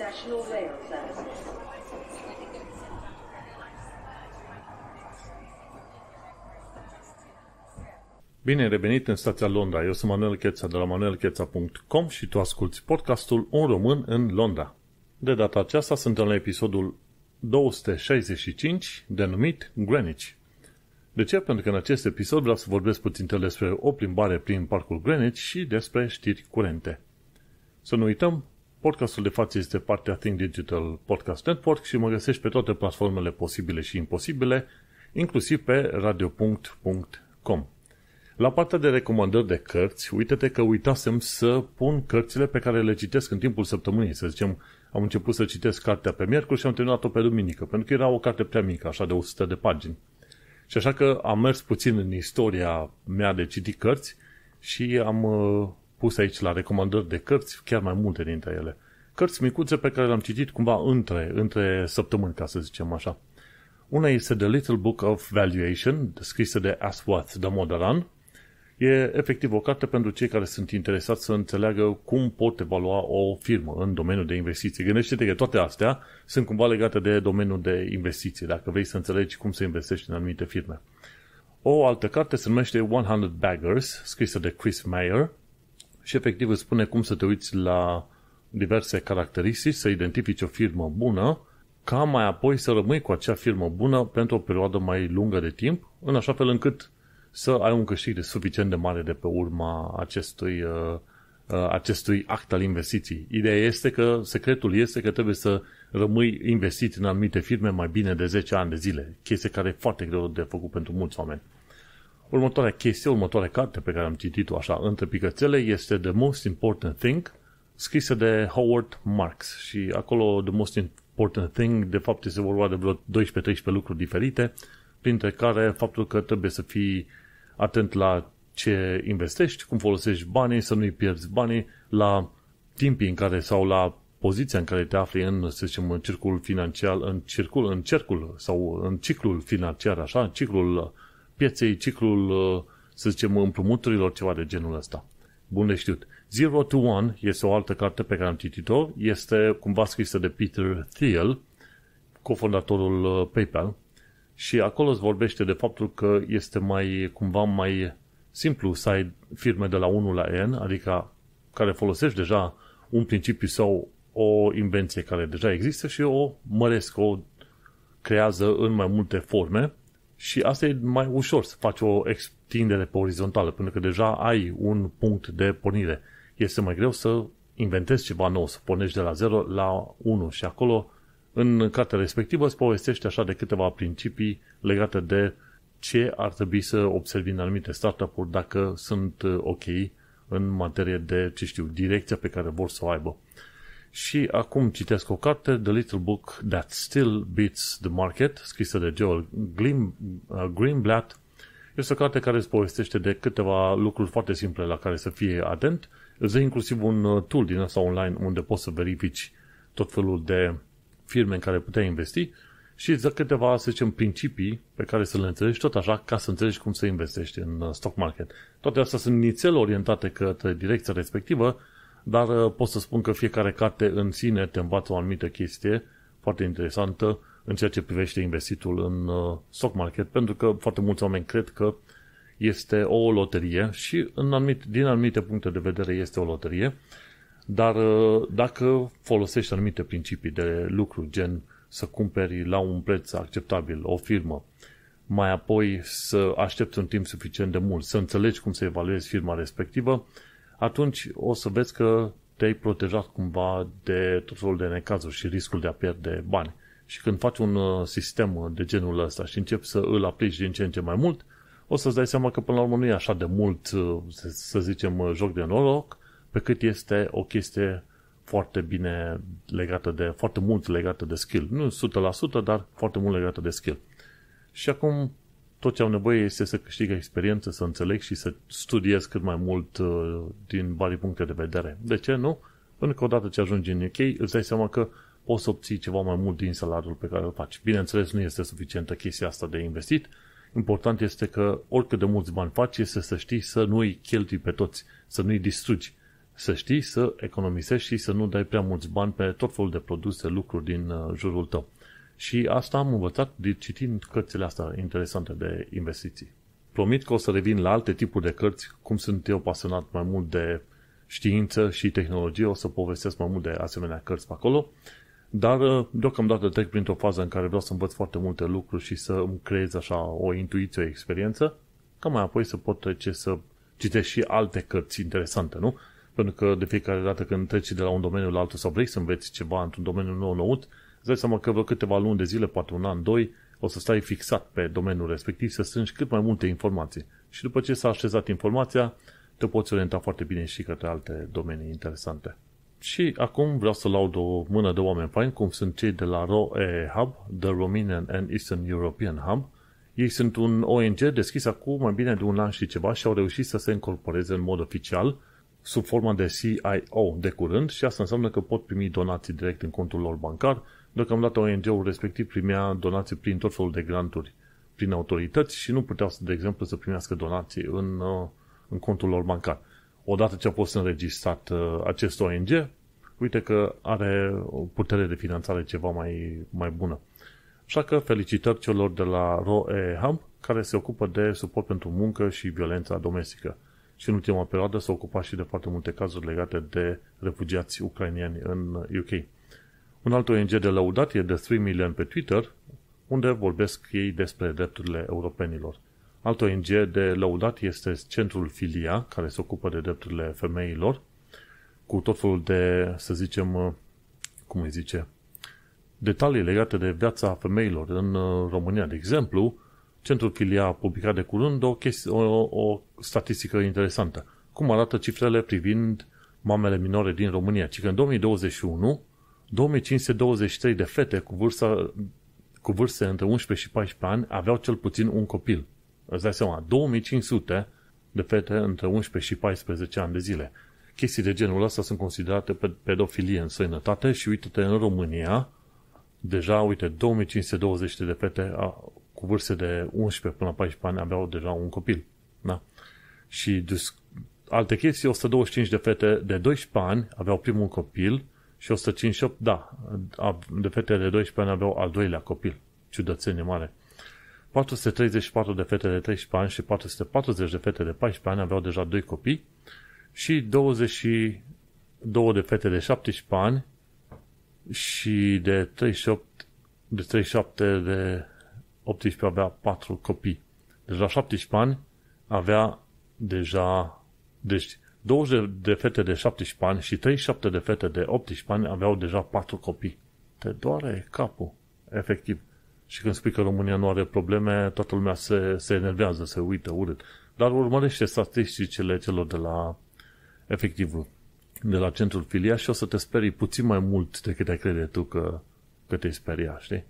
National Rail Services. Bine revenit în stația Londra. Eu sunt Manuel Cheța de la manuelcheța.com și tu asculti podcastul Un român în Londra. De data aceasta suntem la episodul 265, denumit Greenwich. De ce? Pentru că în acest episod vreau să vorbesc puțin despre o plimbare prin parcul Greenwich și despre știri curente. Să nu uităm, Podcastul de față este partea Think Digital Podcast Network și mă găsești pe toate platformele posibile și imposibile, inclusiv pe radio.com. La partea de recomandări de cărți, uite-te că uitasem să pun cărțile pe care le citesc în timpul săptămânii. Să zicem, am început să citesc cartea pe miercuri și am terminat-o pe duminică, pentru că era o carte prea mică, așa de 100 de pagini. Și așa că am mers puțin în istoria mea de citit cărți și am uh, pus aici la recomandări de cărți, chiar mai multe dintre ele. Cărți micuțe pe care le-am citit cumva între, între săptămâni, ca să zicem așa. Una este The Little Book of Valuation, scrisă de Aswath Damodaran. E efectiv o carte pentru cei care sunt interesați să înțeleagă cum pot evalua o firmă în domeniul de investiții. Gândește-te că toate astea sunt cumva legate de domeniul de investiții, dacă vrei să înțelegi cum să investești în anumite firme. O altă carte se numește 100 Baggers, scrisă de Chris Mayer, și efectiv îți spune cum să te uiți la diverse caracteristici, să identifici o firmă bună, ca mai apoi să rămâi cu acea firmă bună pentru o perioadă mai lungă de timp, în așa fel încât să ai un câștig de suficient de mare de pe urma acestui, uh, uh, acestui act al investiției. Ideea este că secretul este că trebuie să rămâi investit în anumite firme mai bine de 10 ani de zile, chestie care e foarte greu de făcut pentru mulți oameni. Următoarea chestie, următoarea carte pe care am citit-o așa între picățele este The Most Important Thing, scrisă de Howard Marks și acolo The Most Important Thing de fapt este vorba de vreo 12-13 lucruri diferite, printre care faptul că trebuie să fii atent la ce investești, cum folosești banii, să nu-i pierzi banii, la timpii în care sau la poziția în care te afli în, să zicem, în circul financiar, în circul, în cercul sau în ciclul financiar, așa, în ciclul pieței, ciclul, uh, să zicem, împrumuturilor, ceva de genul ăsta. Bun de știut. Zero to One este o altă carte pe care am citit-o. Este cumva scrisă de Peter Thiel, cofondatorul uh, PayPal. Și acolo îți vorbește de faptul că este mai, cumva mai simplu să ai firme de la 1 la N, adică care folosești deja un principiu sau o invenție care deja există și o măresc, o creează în mai multe forme și asta e mai ușor să faci o extindere pe orizontală, pentru că deja ai un punct de pornire. Este mai greu să inventezi ceva nou, să pornești de la 0 la 1 și acolo, în cartea respectivă, îți povestește așa de câteva principii legate de ce ar trebui să observi în anumite startup-uri dacă sunt uh, ok în materie de, ce știu, direcția pe care vor să o aibă. Și acum citesc o carte, The Little Book That Still Beats the Market, scrisă de Joel uh, Greenblatt. Este o carte care îți povestește de câteva lucruri foarte simple la care să fie atent. Îți dă inclusiv un uh, tool din asta online unde poți să verifici tot felul de firme în care puteai investi și îți dă câteva, să zicem, principii pe care să le înțelegi tot așa ca să înțelegi cum să investești în uh, stock market. Toate astea sunt nițel orientate către direcția respectivă, dar uh, pot să spun că fiecare carte în sine te învață o anumită chestie foarte interesantă în ceea ce privește investitul în uh, stock market, pentru că foarte mulți oameni cred că este o loterie și în anumit, din anumite puncte de vedere este o loterie, dar uh, dacă folosești anumite principii de lucru, gen să cumperi la un preț acceptabil o firmă, mai apoi să aștepți un timp suficient de mult, să înțelegi cum să evaluezi firma respectivă, atunci o să vezi că te-ai protejat cumva de tot felul de necazuri și riscul de a pierde bani. Și când faci un uh, sistem uh, de genul ăsta și începi să îl aplici din ce în ce mai mult, o să-ți dai seama că până la urmă nu e așa de mult, uh, să zicem, joc de noroc, pe cât este o chestie foarte bine legată de, foarte mult legată de skill. Nu 100%, dar foarte mult legată de skill. Și acum tot ce au nevoie este să câștigă experiență, să înțeleg și să studiez cât mai mult uh, din vari puncte de vedere. De ce nu? Pentru că odată ce ajungi în UK, îți dai seama că poți să obții ceva mai mult din salariul pe care îl faci. Bineînțeles, nu este suficientă chestia asta de investit. Important este că oricât de mulți bani faci, este să știi să nu îi cheltui pe toți, să nu-i distrugi, să știi să economisești și să nu dai prea mulți bani pe tot felul de produse, lucruri din uh, jurul tău. Și asta am învățat de citind cărțile astea interesante de investiții. Promit că o să revin la alte tipuri de cărți, cum sunt eu pasionat mai mult de știință și tehnologie, o să povestesc mai mult de asemenea cărți pe acolo, dar uh, deocamdată trec printr-o fază în care vreau să învăț foarte multe lucruri și să îmi creez așa o intuiție, o experiență, ca mai apoi să pot trece să citesc și alte cărți interesante, nu? Pentru că de fiecare dată când treci de la un domeniu la altul sau vrei să înveți ceva într-un domeniu nou, nou, Îți dai seama că vreo câteva luni de zile, poate un an, doi, o să stai fixat pe domeniul respectiv, să strângi cât mai multe informații. Și după ce s-a așezat informația, te poți orienta foarte bine și către alte domenii interesante. Și acum vreau să laud o mână de oameni faini, cum sunt cei de la ROE Hub, The Romanian and Eastern European Hub. Ei sunt un ONG deschis acum mai bine de un an și ceva și au reușit să se incorporeze în mod oficial sub forma de CIO de curând și asta înseamnă că pot primi donații direct în contul lor bancar Deocamdată ONG-ul respectiv primea donații prin tot felul de granturi prin autorități și nu puteau, de exemplu, să primească donații în, uh, în contul lor bancar. Odată ce a fost înregistrat uh, acest ONG, uite că are o putere de finanțare ceva mai, mai bună. Așa că felicitări celor de la ROE Hub care se ocupă de suport pentru muncă și violența domestică. Și în ultima perioadă s a ocupat și de foarte multe cazuri legate de refugiați ucrainieni în UK. Un alt ONG de laudat e de 3 Million pe Twitter, unde vorbesc ei despre drepturile europenilor. Alt ONG de laudat este Centrul Filia, care se ocupă de drepturile femeilor, cu tot felul de, să zicem, cum îi zice, detalii legate de viața femeilor în uh, România. De exemplu, Centrul Filia a publicat de curând o, o, o statistică interesantă. Cum arată cifrele privind mamele minore din România? Ci că în 2021 2523 de fete cu, vârsta, cu vârste între 11 și 14 ani aveau cel puțin un copil. Îți dai seama, 2500 de fete între 11 și 14 ani de zile. Chestii de genul ăsta sunt considerate pedofilie în sănătate și uite-te în România, deja, uite, 2520 de fete a, cu vârste de 11 până la 14 ani aveau deja un copil. Da? Și dus, alte chestii, 125 de fete de 12 ani aveau primul copil și 158, da, de fetele 12 ani aveau al doilea copil. Ciudățenie mare. 434 de fete de 13 ani și 440 de fete de 14 ani aveau deja doi copii și 22 de fete de 17 ani și de 38 de 37 de 18 avea 4 copii. Deci la 17 ani avea deja deci 20 de fete de 17 ani și 37 de fete de 18 ani aveau deja 4 copii. Te doare capul, efectiv. Și când spui că România nu are probleme, toată lumea se, se enervează, se uită urât. Dar urmărește statisticile celor de la, efectiv, de la centrul filia și o să te sperii puțin mai mult decât ai crede tu că, că te speria, știi?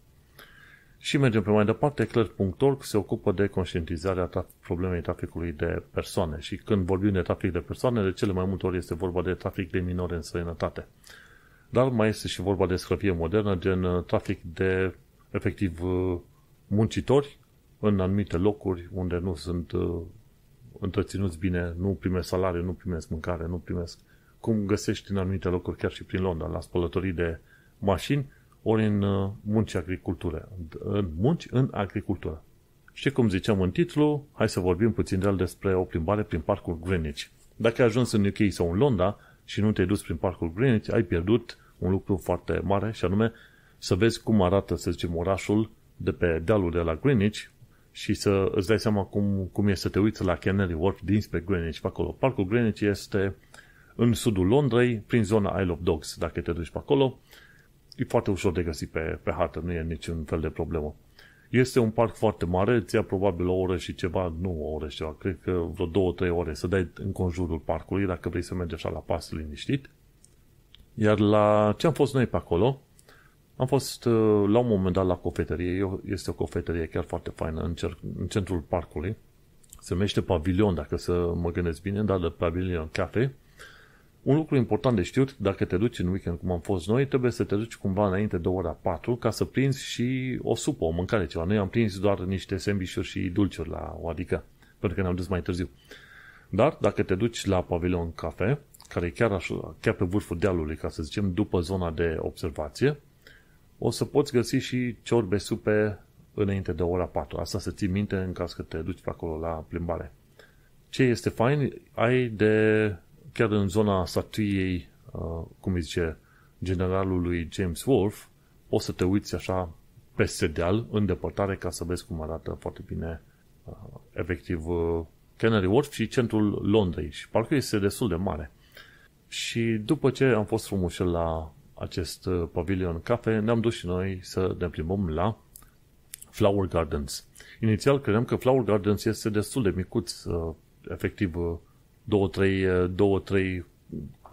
Și mergem pe mai departe, cler.org se ocupă de conștientizarea traf- problemei traficului de persoane și când vorbim de trafic de persoane, de cele mai multe ori este vorba de trafic de minore în străinătate. Dar mai este și vorba de scrăpie modernă, gen uh, trafic de efectiv uh, muncitori în anumite locuri unde nu sunt uh, întreținuți bine, nu primesc salariu, nu primesc mâncare, nu primesc cum găsești în anumite locuri, chiar și prin Londra, la spălătorii de mașini, ori în uh, munci agricultură. În uh, munci în agricultură. Și cum ziceam în titlu, hai să vorbim puțin real despre o plimbare prin parcul Greenwich. Dacă ai ajuns în UK sau în Londra și nu te-ai dus prin parcul Greenwich, ai pierdut un lucru foarte mare și anume să vezi cum arată, să zicem, orașul de pe dealul de la Greenwich și să îți dai seama cum, cum e să te uiți la Canary Wharf dinspre Greenwich pe acolo. Parcul Greenwich este în sudul Londrei, prin zona Isle of Dogs, dacă te duci pe acolo, e foarte ușor de găsit pe, pe hartă, nu e niciun fel de problemă. Este un parc foarte mare, îți ia probabil o oră și ceva, nu o oră și ceva, cred că vreo două, trei ore să dai în conjurul parcului, dacă vrei să mergi așa la pas liniștit. Iar la ce am fost noi pe acolo, am fost uh, la un moment dat la cofetărie, este o cofetărie chiar foarte faină în, cer, în centrul parcului, se numește Pavilion, dacă să mă gândesc bine, dar de Pavilion Cafe un lucru important de știut, dacă te duci în weekend cum am fost noi, trebuie să te duci cumva înainte de ora 4 ca să prinzi și o supă, o mâncare ceva. Noi am prins doar niște sandvișuri și dulciuri la o adică, pentru că ne-am dus mai târziu. Dar dacă te duci la Pavilion Cafe, care e chiar, așa, chiar pe vârful dealului, ca să zicem, după zona de observație, o să poți găsi și ciorbe supe înainte de ora 4. Asta să ții minte în caz că te duci pe acolo la plimbare. Ce este fain, ai de chiar în zona statuiei, cum îi zice, generalului James Wolfe, poți să te uiți așa peste deal, în depărtare, ca să vezi cum arată foarte bine, efectiv, Canary Wharf și centrul Londrei. Și parcă este destul de mare. Și după ce am fost frumos la acest pavilion cafe, ne-am dus și noi să ne plimbăm la Flower Gardens. Inițial credeam că Flower Gardens este destul de micuț, efectiv două, trei, eh, două, trei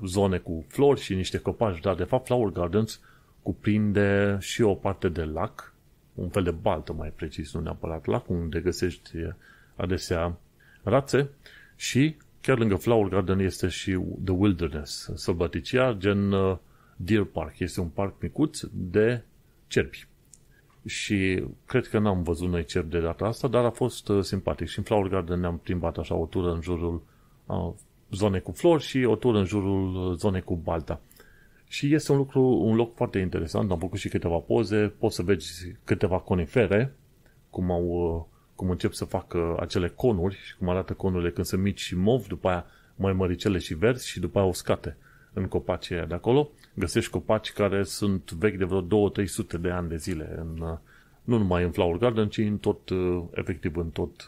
zone cu flori și niște copaci, dar de fapt Flower Gardens cuprinde și o parte de lac, un fel de baltă mai precis, nu neapărat lac, unde găsești eh, adesea rațe și chiar lângă Flower Garden este și The Wilderness, sălbaticia, gen eh, Deer Park. Este un parc micuț de cerbi. Și cred că n-am văzut noi cerbi de data asta, dar a fost simpatic. Și în Flower Garden ne-am plimbat așa o tură în jurul zone cu flori și o tură în jurul uh, zonei cu balta. Și este un lucru, un loc foarte interesant, am făcut și câteva poze, poți să vezi câteva conifere, cum au uh, cum încep să facă acele conuri și cum arată conurile când sunt mici și mov, după aia mai măricele și verzi și după aia uscate în copacii de acolo. Găsești copaci care sunt vechi de vreo 2-300 de ani de zile, în, uh, nu numai în Flower Garden, ci în tot, efectiv în tot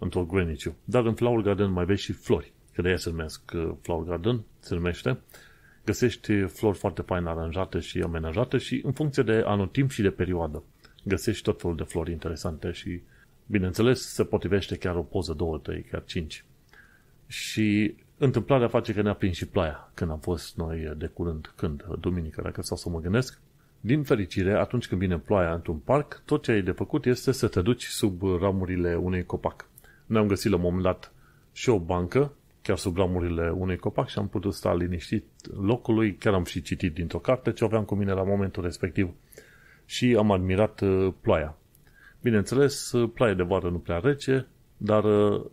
într-o grăniciu. Dar în Flower Garden mai vezi și flori, că de aia se numesc uh, Flower Garden, se numește. Găsești uh, flori foarte fain aranjate și amenajate și în funcție de timp și de perioadă găsești tot felul de flori interesante și, bineînțeles, se potrivește chiar o poză, două, trei, chiar cinci. Și întâmplarea face că ne-a prins și plaia când am fost noi uh, de curând, când, duminică, dacă stau să mă gândesc. Din fericire, atunci când vine ploaia într-un parc, tot ce ai de făcut este să te duci sub ramurile unei copac ne-am găsit la un moment dat și o bancă, chiar sub ramurile unui copac și am putut sta liniștit locului, chiar am și citit dintr-o carte ce aveam cu mine la momentul respectiv și am admirat uh, ploaia. Bineînțeles, uh, ploaia de vară nu prea rece, dar uh,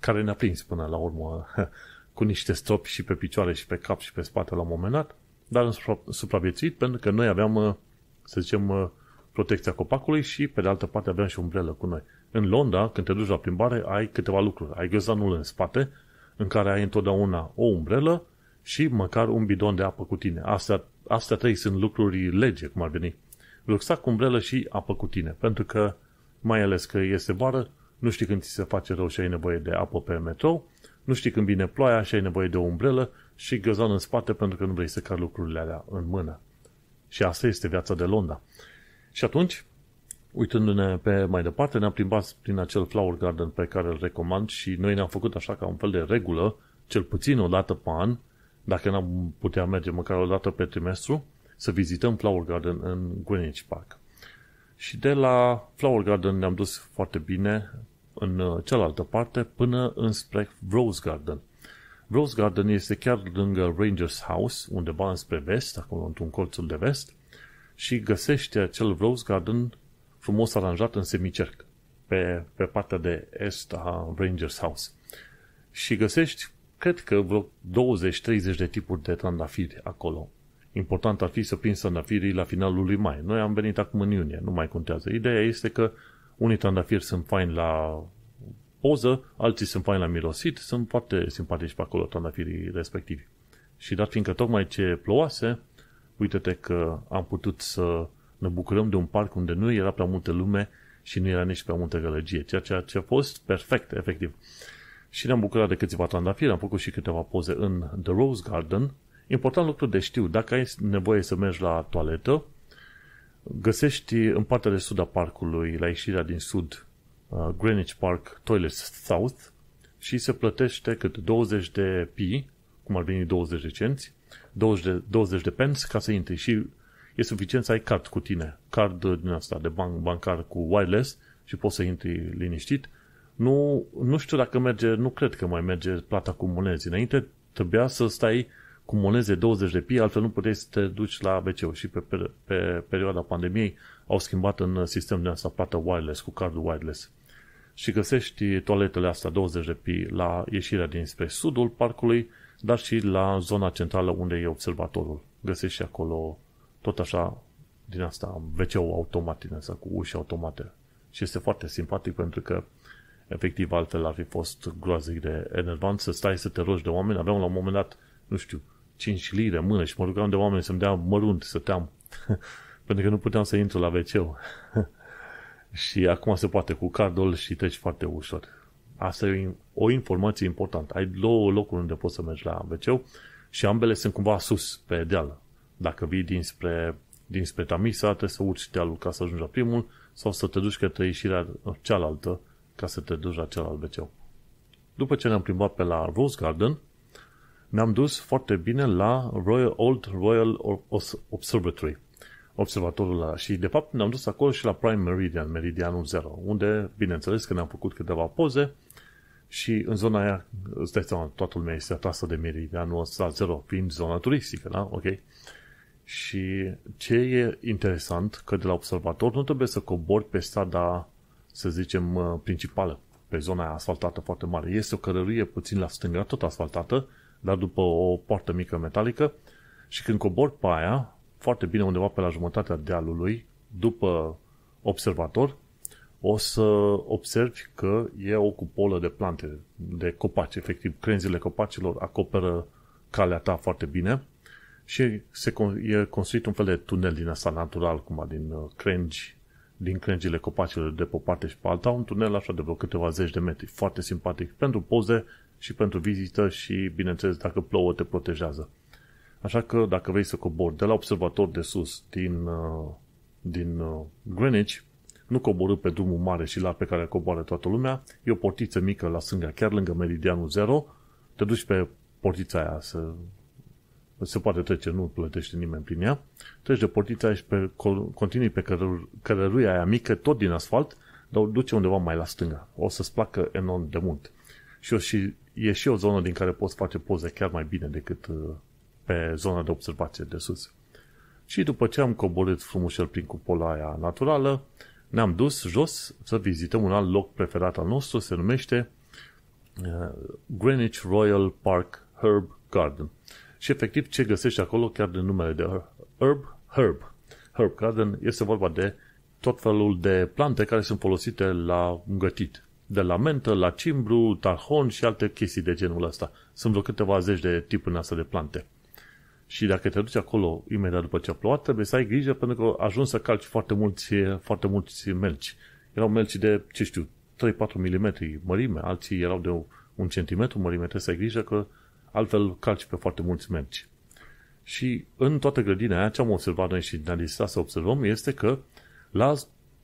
care ne-a prins până la urmă cu niște stropi și pe picioare și pe cap și pe spate la un moment dat, dar am supraviețuit pentru că noi aveam, să zicem, protecția copacului și pe de altă parte aveam și umbrelă cu noi. În Londra, când te duci la plimbare, ai câteva lucruri. Ai găzanul în spate, în care ai întotdeauna o umbrelă și măcar un bidon de apă cu tine. Astea, astea trei sunt lucruri lege, cum ar veni. Rucsac, umbrelă și apă cu tine, pentru că, mai ales că este vară, nu știi când ți se face rău și ai nevoie de apă pe metrou, nu știi când vine ploaia și ai nevoie de o umbrelă și găzon în spate pentru că nu vrei să cari lucrurile alea în mână. Și asta este viața de Londra. Și atunci, Uitându-ne pe mai departe, ne-am plimbat prin acel flower garden pe care îl recomand și noi ne-am făcut așa ca un fel de regulă, cel puțin o dată pe an, dacă n-am putea merge măcar o dată pe trimestru, să vizităm Flower Garden în Greenwich Park. Și de la Flower Garden ne-am dus foarte bine în uh, cealaltă parte până înspre Rose Garden. Rose Garden este chiar lângă Rangers House, undeva înspre vest, acolo într-un colțul de vest, și găsește acel Rose Garden frumos aranjat în semicerc pe, pe partea de est a Rangers House. Și găsești, cred că vreo 20-30 de tipuri de trandafiri acolo. Important ar fi să prinzi trandafirii la finalul lui mai. Noi am venit acum în iunie, nu mai contează. Ideea este că unii trandafiri sunt faini la poză, alții sunt faini la mirosit, sunt foarte simpatici pe acolo trandafirii respectivi. Și dar fiindcă tocmai ce plouase, uite-te că am putut să ne bucurăm de un parc unde nu era prea multă lume și nu era nici prea multă gălăgie, ceea ce a fost perfect, efectiv. Și ne-am bucurat de câțiva trandafiri, am făcut și câteva poze în The Rose Garden. Important lucru de știu, dacă ai nevoie să mergi la toaletă, găsești în partea de sud a parcului, la ieșirea din sud, uh, Greenwich Park Toilets South și se plătește cât 20 de pi, cum ar veni 20 de cenți, 20 de, 20 de pence ca să intri și e suficient să ai card cu tine, card din asta de banc, bancar cu wireless și poți să intri liniștit. Nu, nu știu dacă merge, nu cred că mai merge plata cu monezi. Înainte trebuia să stai cu moneze 20 de pii, altfel nu puteai să te duci la BCU și pe, pe, pe perioada pandemiei au schimbat în sistem de asta plată wireless, cu cardul wireless. Și găsești toaletele astea 20 de pii la ieșirea dinspre sudul parcului, dar și la zona centrală unde e observatorul. Găsești și acolo tot așa, din asta, wc automat din asta, cu uși automate. Și este foarte simpatic pentru că efectiv altfel ar fi fost groaznic de enervant să stai să te rogi de oameni. Aveam la un moment dat, nu știu, 5 lire în mână și mă rugam de oameni să-mi dea mărunt, să team, pentru că nu puteam să intru la wc Și acum se poate cu cardul și treci foarte ușor. Asta e o informație importantă. Ai două locuri unde poți să mergi la wc și ambele sunt cumva sus, pe deal. Dacă vii dinspre, dinspre Tamisa, trebuie să urci dealul ca să ajungi la primul sau să te duci către ieșirea cealaltă ca să te duci la celălalt wc După ce ne-am plimbat pe la Rose Garden, ne-am dus foarte bine la Royal Old Royal Observatory. Observatorul ăla. Și de fapt ne-am dus acolo și la Prime Meridian, Meridianul 0, unde, bineînțeles, că ne-am făcut câteva poze și în zona aia, îți dai seama, toată lumea este atrasă de Meridianul ăsta 0, fiind zona turistică, da? Ok. Și ce e interesant, că de la observator nu trebuie să cobori pe strada, să zicem, uh, principală, pe zona asfaltată foarte mare. Este o cărăruie puțin la stânga, tot asfaltată, dar după o poartă mică metalică și când cobori pe aia, foarte bine undeva pe la jumătatea dealului, după observator, o să observi că e o cupolă de plante, de copaci, efectiv, crenzile copacilor acoperă calea ta foarte bine și se, e construit un fel de tunel din asta natural, cum din uh, crengi, din crengile copacilor de pe o parte și pe alta, un tunel așa de vreo câteva zeci de metri, foarte simpatic pentru poze și pentru vizită și, bineînțeles, dacă plouă, te protejează. Așa că dacă vrei să cobori de la observator de sus din, uh, din uh, Greenwich, nu coborâ pe drumul mare și la pe care coboară toată lumea, e o portiță mică la sânga, chiar lângă meridianul 0, te duci pe portița aia să se poate trece, nu plătește nimeni prin ea, treci de portița și pe, continui pe cărăruia aia mică, tot din asfalt, dar o duce undeva mai la stânga. O să-ți placă enorm de mult. Și, o, și e și o zonă din care poți face poze chiar mai bine decât uh, pe zona de observație de sus. Și după ce am coborât frumușel prin cupola aia naturală, ne-am dus jos să vizităm un alt loc preferat al nostru, se numește uh, Greenwich Royal Park Herb Garden și efectiv ce găsești acolo chiar din numele de herb, herb. Herb garden este vorba de tot felul de plante care sunt folosite la gătit. De la mentă, la cimbru, tarhon și alte chestii de genul ăsta. Sunt vreo câteva zeci de tipuri în asta de plante. Și dacă te duci acolo imediat după ce a plouat, trebuie să ai grijă pentru că ajungi să calci foarte mulți, foarte mulți melci. Erau melci de, ce știu, 3-4 mm mărime, alții erau de un centimetru mărime, trebuie să ai grijă că altfel calci pe foarte mulți merci. Și în toată grădina aia, ce am observat noi și ne-a să observăm, este că la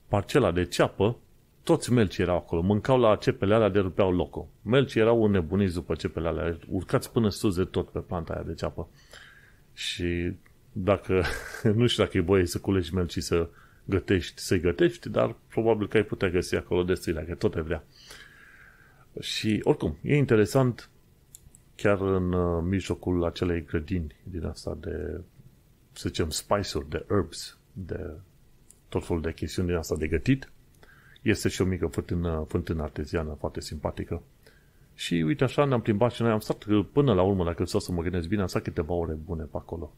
parcela de ceapă, toți melcii erau acolo, mâncau la cepele alea de rupeau loco. Melcii erau nebuniți după cepele alea, urcați până sus de tot pe planta aia de ceapă. Și dacă, nu știu dacă e voie să culegi melci să gătești, să-i gătești, dar probabil că ai putea găsi acolo destui, dacă tot te vrea. Și oricum, e interesant chiar în uh, mijlocul acelei grădini din asta de, să zicem, spice-uri, de herbs, de tot felul de chestiuni din asta de gătit, este și o mică fântână, fântână arteziană foarte simpatică. Și uite așa ne-am plimbat și noi am stat uh, până la urmă, dacă stau să mă gândesc bine, am stat câteva ore bune pe acolo.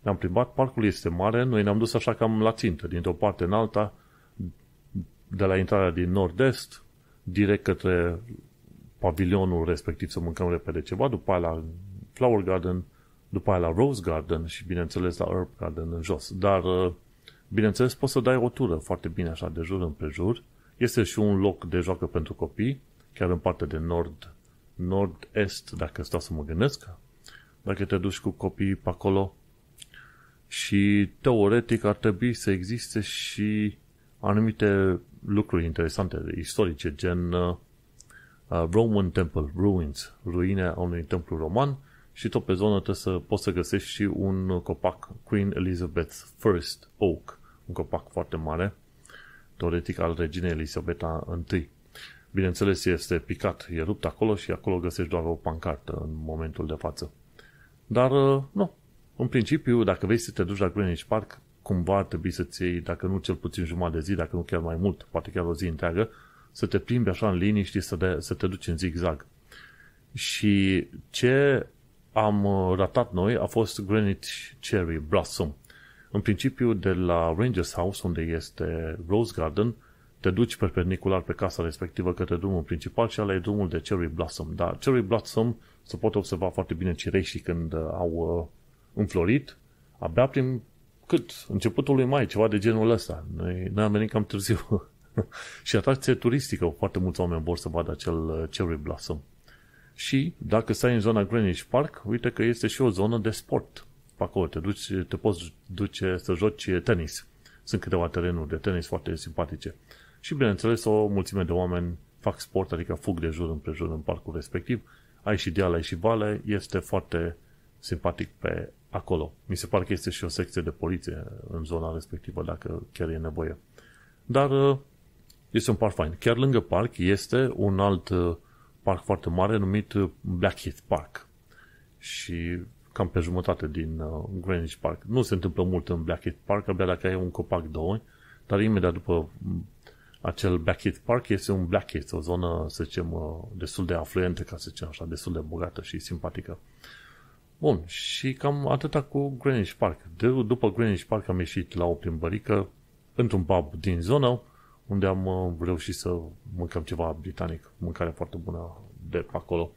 Ne-am plimbat, parcul este mare, noi ne-am dus așa cam la țintă, dintr-o parte în alta, de la intrarea din nord-est, direct către pavilionul respectiv să mâncăm repede ceva, după aia la Flower Garden, după aia la Rose Garden și, bineînțeles, la Herb Garden în jos. Dar, uh, bineînțeles, poți să dai o tură foarte bine așa de jur împrejur. Este și un loc de joacă pentru copii, chiar în partea de nord, nord-est, dacă stau să mă gândesc. Dacă te duci cu copiii pe acolo, și teoretic ar trebui să existe și anumite lucruri interesante istorice, gen uh, Uh, roman Temple Ruins, ruine a unui templu roman și tot pe zonă trebuie să poți să găsești și un copac Queen Elizabeth I Oak, un copac foarte mare, teoretic al reginei Elisabeta I. Bineînțeles, este picat, e rupt acolo și acolo găsești doar o pancartă în momentul de față. Dar, uh, nu, în principiu, dacă vrei să te duci la Greenwich Park, cumva ar trebui să-ți iei, dacă nu cel puțin jumătate de zi, dacă nu chiar mai mult, poate chiar o zi întreagă, să te plimbi așa în liniște, să, de, să te duci în zigzag. Și ce am uh, ratat noi a fost Granite Cherry Blossom. În principiu, de la Rangers House, unde este Rose Garden, te duci perpendicular pe casa respectivă către drumul principal și ala e drumul de Cherry Blossom. Dar Cherry Blossom se poate observa foarte bine cireșii când uh, au uh, înflorit, abia prin cât? Începutul lui mai, ceva de genul ăsta. Noi, noi am venit cam târziu și atracție turistică. Foarte mulți oameni vor să vadă acel uh, Cherry Blossom. Și dacă stai în zona Greenwich Park, uite că este și o zonă de sport. Pe acolo te, duci, te poți duce să joci tenis. Sunt câteva terenuri de tenis foarte simpatice. Și bineînțeles o mulțime de oameni fac sport, adică fug de jur împrejur în parcul respectiv. Ai și deale, ai și bale, este foarte simpatic pe acolo. Mi se pare că este și o secție de poliție în zona respectivă, dacă chiar e nevoie. Dar uh, este un parc fain. Chiar lângă parc este un alt uh, parc foarte mare numit uh, Blackheath Park. Și cam pe jumătate din uh, Greenwich Park. Nu se întâmplă mult în Blackheath Park, abia dacă ai un copac două, dar imediat după acel Blackheath Park este un Blackheath, o zonă, să zicem, destul de afluentă, ca să zicem așa, destul de bogată și simpatică. Bun, și cam atâta cu Greenwich Park. De, după Greenwich Park am ieșit la o plimbărică într-un pub din zonă, unde am uh, reușit să mâncăm ceva britanic, mâncare foarte bună de acolo.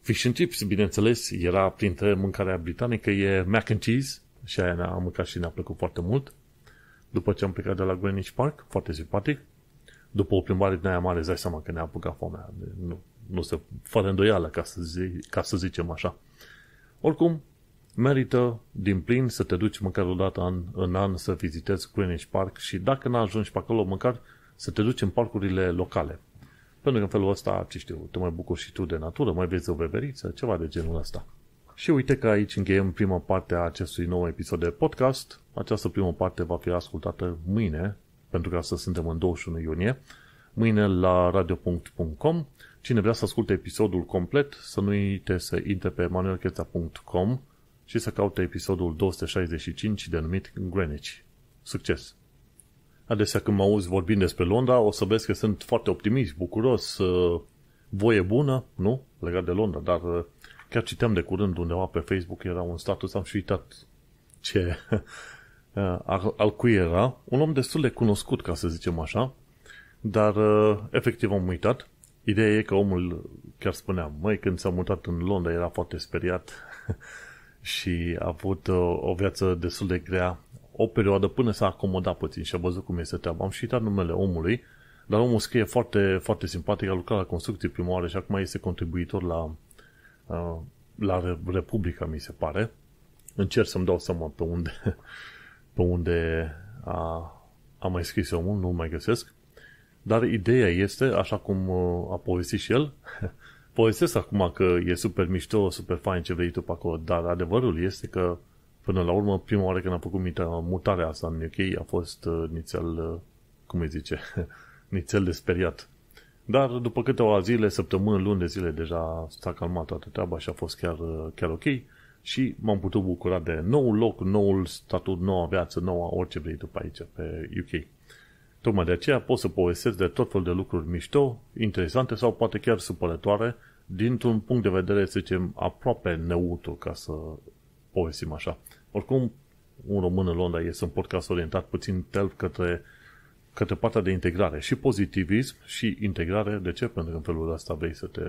Fish and chips, bineînțeles, era printre mâncarea britanică, e mac and cheese și aia ne am mâncat și ne-a plăcut foarte mult. După ce am plecat de la Greenwich Park, foarte simpatic, după o plimbare din aia mare, îți seama că ne-a apucat foamea. Nu, nu se fără îndoială, ca să, zi, ca să zicem așa. Oricum, merită din plin să te duci măcar o dată în, în an să vizitezi Greenwich Park și dacă n-ajungi pe acolo, măcar să te duci în parcurile locale. Pentru că în felul ăsta, ce știu, te mai bucuri și tu de natură, mai vezi o veveriță, ceva de genul ăsta. Și uite că aici încheiem prima parte a acestui nou episod de podcast. Această primă parte va fi ascultată mâine, pentru că astăzi suntem în 21 iunie, mâine la radio.com. Cine vrea să asculte episodul complet, să nu uite să intre pe manuelcheța.com și să caute episodul 265 denumit Greenwich. Succes! Adesea când mă auzi vorbind despre Londra, o să vezi că sunt foarte optimist, bucuros, uh, voie bună, nu? Legat de Londra, dar uh, chiar citeam de curând undeva pe Facebook, era un status, am și uitat ce, uh, al cui era, un om destul de cunoscut, ca să zicem așa, dar efectiv am uitat. Ideea e că omul chiar spunea, măi, când s-a mutat în Londra era foarte speriat și a avut o viață destul de grea o perioadă până s-a acomodat puțin și a văzut cum este treaba. Am și uitat numele omului, dar omul scrie foarte, foarte simpatic, a lucrat la construcții prima oară și acum este contribuitor la, la Republica, mi se pare. Încerc să-mi dau seama pe unde, pe unde a, a mai scris omul, nu mai găsesc. Dar ideea este, așa cum a povestit și el, povestesc acum că e super mișto, super fain ce vrei tu pe acolo, dar adevărul este că Până la urmă, prima oară când am făcut mutarea asta în UK a fost uh, nițel, uh, cum îi zice, nițel de speriat. Dar după câteva zile, săptămâni, luni de zile, deja s-a calmat toată treaba și a fost chiar, uh, chiar ok și m-am putut bucura de noul loc, noul statut, noua viață, noua orice vrei după aici, pe UK. Tocmai de aceea pot să povestesc de tot felul de lucruri mișto, interesante sau poate chiar supărătoare, dintr-un punct de vedere, să zicem, aproape neutru, ca să povestim așa. Oricum, un român în Londra este un podcast orientat puțin tel către, către partea de integrare. Și pozitivism și integrare. De ce? Pentru că în felul ăsta vrei să te